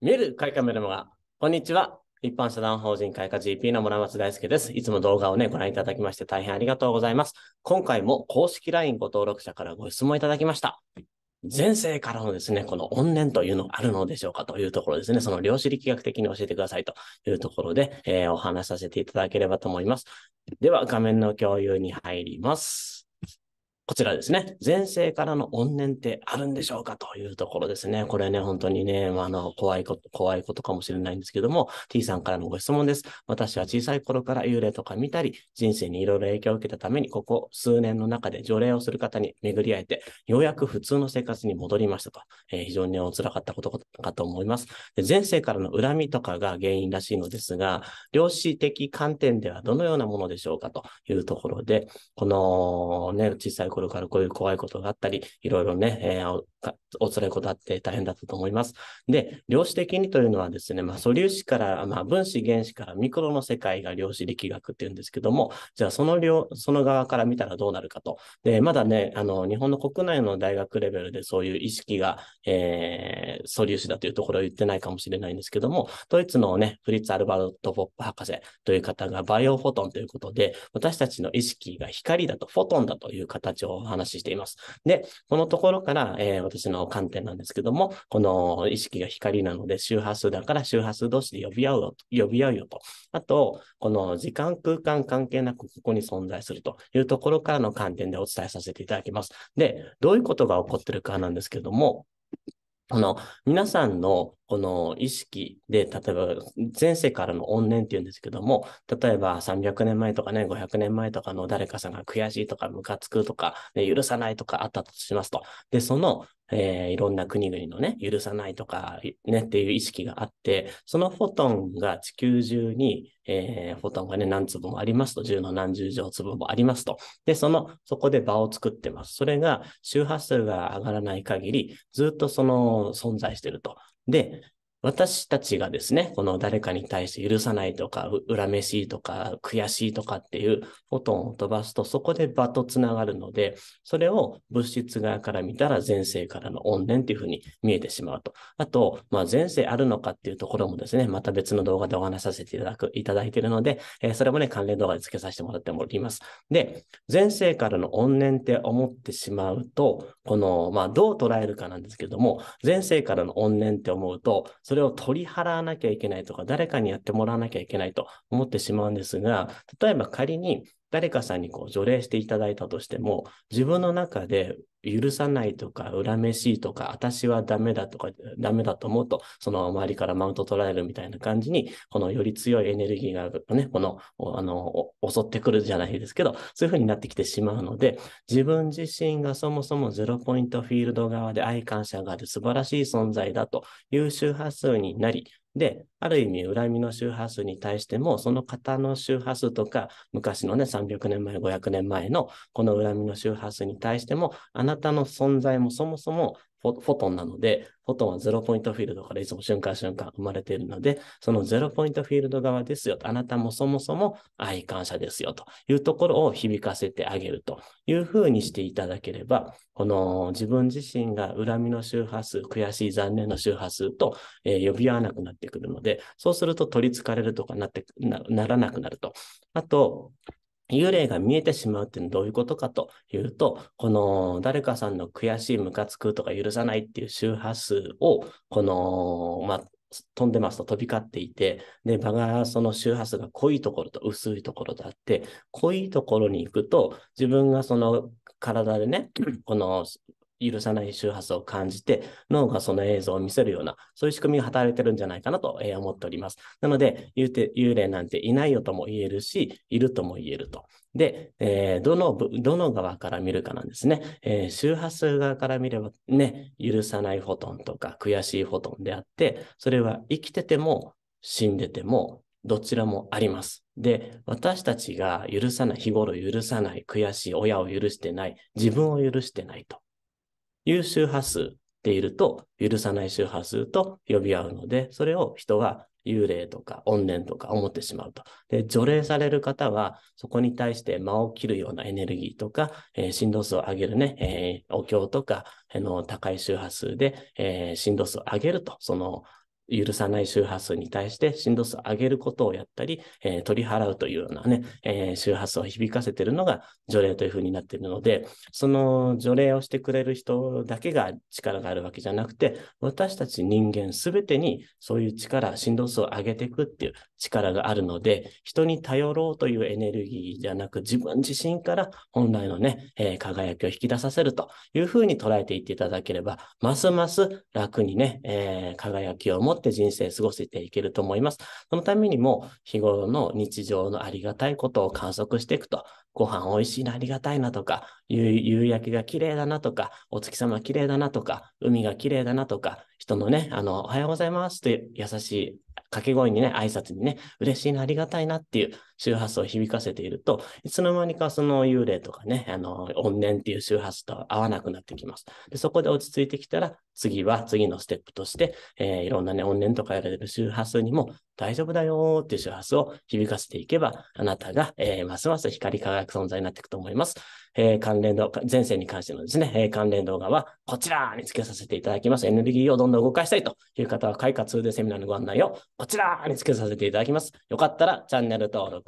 見える会花メルマガ。こんにちは。一般社団法人開花 GP の村松大輔です。いつも動画をね、ご覧いただきまして大変ありがとうございます。今回も公式 LINE ご登録者からご質問いただきました。前世からのですね、この怨念というのがあるのでしょうかというところですね、その量子力学的に教えてくださいというところで、えー、お話しさせていただければと思います。では、画面の共有に入ります。こちらですね。前世からの怨念ってあるんでしょうかというところですね。これね、本当にね、まあ、あの、怖いこと、怖いことかもしれないんですけども、T さんからのご質問です。私は小さい頃から幽霊とか見たり、人生にいろいろ影響を受けたために、ここ数年の中で除霊をする方に巡り合えて、ようやく普通の生活に戻りましたと。えー、非常にお辛かったことかと思いますで。前世からの恨みとかが原因らしいのですが、量子的観点ではどのようなものでしょうかというところで、このね、小さい頃頃からこういう怖いことがあったり、いろいろね、えー、お辛れことあって大変だったと思います。で、量子的にというのはですね、まあ、素粒子から、まあ、分子、原子からミクロの世界が量子力学っていうんですけども、じゃあその量、その側から見たらどうなるかと。で、まだね、あの、日本の国内の大学レベルでそういう意識が、えー、素粒子だというところを言ってないかもしれないんですけども、ドイツのね、フリッツ・アルバルト・ポップ博士という方がバイオフォトンということで、私たちの意識が光だと、フォトンだという形をと話ししています。で、このところから、えー、私の観点なんですけども、この意識が光なので周波数だから周波数同士で呼び合うよ、呼び合うよと。あと、この時間空間関係なくここに存在するというところからの観点でお伝えさせていただきます。で、どういうことが起こってるかなんですけども、あの、皆さんのこの意識で、例えば前世からの怨念っていうんですけども、例えば300年前とかね、500年前とかの誰かさんが悔しいとか、ムカつくとか、ね、許さないとかあったとしますと。で、その、えー、いろんな国々のね、許さないとか、ね、っていう意識があって、そのフォトンが地球中に、えー、フォトンがね、何粒もありますと、10の何十兆粒もありますと。で、その、そこで場を作ってます。それが周波数が上がらない限り、ずっとその存在してると。で、私たちがですね、この誰かに対して許さないとか、恨めしいとか、悔しいとかっていう音を飛ばすと、そこで場とつながるので、それを物質側から見たら前世からの怨念っていうふうに見えてしまうと。あと、まあ、前世あるのかっていうところもですね、また別の動画でお話しさせていただく、いただいているので、えー、それもね、関連動画で付けさせてもらっております。で、前世からの怨念って思ってしまうと、この、まあ、どう捉えるかなんですけれども、前世からの怨念って思うと、それを取り払わなきゃいけないとか、誰かにやってもらわなきゃいけないと思ってしまうんですが、例えば仮に誰かさんにこう除霊していただいたとしても、自分の中で許さないとか、恨めしいとか、私はダメだとか、ダメだと思うと、その周りからマウント取られるみたいな感じに、このより強いエネルギーがね、この、あの、襲ってくるじゃないですけど、そういうふうになってきてしまうので、自分自身がそもそもゼロポイントフィールド側で愛感謝がある素晴らしい存在だという周波数になり、で、ある意味、恨みの周波数に対しても、その方の周波数とか、昔のね、300年前、500年前の、この恨みの周波数に対しても、あなたの存在もそもそもフォトンなので、フォトンはゼロポイントフィールドからいつも瞬間瞬間生まれているので、そのゼロポイントフィールド側ですよと、あなたもそもそも愛感謝ですよというところを響かせてあげるというふうにしていただければ、この自分自身が恨みの周波数、悔しい残念の周波数と、えー、呼び合わなくなってくるので、そうすると取りつかれるとかなってならなくなると。あと、幽霊が見えてしまうっていうのはどういうことかというと、この誰かさんの悔しい、ムカつくとか許さないっていう周波数を、この、まあ、飛んでますと飛び交っていて、で、場がその周波数が濃いところと薄いところであって、濃いところに行くと、自分がその体でね、この許さない周波数を感じて、脳がその映像を見せるような、そういう仕組みが働いてるんじゃないかなと、えー、思っております。なので幽霊なんていないよとも言えるし、いるとも言えると。で、えー、どの、どの側から見るかなんですね。えー、周波数側から見ればね、許さないフォトンとか悔しいフォトンであって、それは生きてても死んでてもどちらもあります。で、私たちが許さない、日頃許さない、悔しい、親を許してない、自分を許してないと。いう周波数でいると、許さない周波数と呼び合うので、それを人は幽霊とか怨念とか思ってしまうと。で、除霊される方は、そこに対して間を切るようなエネルギーとか、えー、振動数を上げるね、えー、お経とか、あの、高い周波数で、えー、振動数を上げると、その許さない周波数に対して振動数を上げることをやったり、えー、取り払うというようなね、えー、周波数を響かせているのが除霊というふうになっているので、その除霊をしてくれる人だけが力があるわけじゃなくて、私たち人間すべてにそういう力、振動数を上げていくっていう力があるので、人に頼ろうというエネルギーじゃなく、自分自身から本来のね、えー、輝きを引き出させるというふうに捉えていっていただければ、ますます楽にね、え輝きを持ってって人生過ごしていけると思います。そのためにも、日頃の日常のありがたいことを観測していくと、ご飯美味しいな、ありがたいなとか、夕焼けが綺麗だなとか、お月様綺麗だなとか、海が綺麗だなとか、人のね、あの、おはようございますという優しい掛け声にね、挨拶にね、嬉しいな、ありがたいなっていう、周波数を響かせていると、いつの間にかその幽霊とかね、あの、怨念っていう周波数と合わなくなってきます。でそこで落ち着いてきたら、次は次のステップとして、えー、いろんなね、怨念とかやられる周波数にも大丈夫だよっていう周波数を響かせていけば、あなたが、えー、ますます光り輝く存在になっていくと思います。えー、関連動画、前世に関してのですね、えー、関連動画はこちらにつけさせていただきます。エネルギーをどんどん動かしたいという方は、開花2でセミナーのご案内をこちらにつけさせていただきます。よかったらチャンネル登録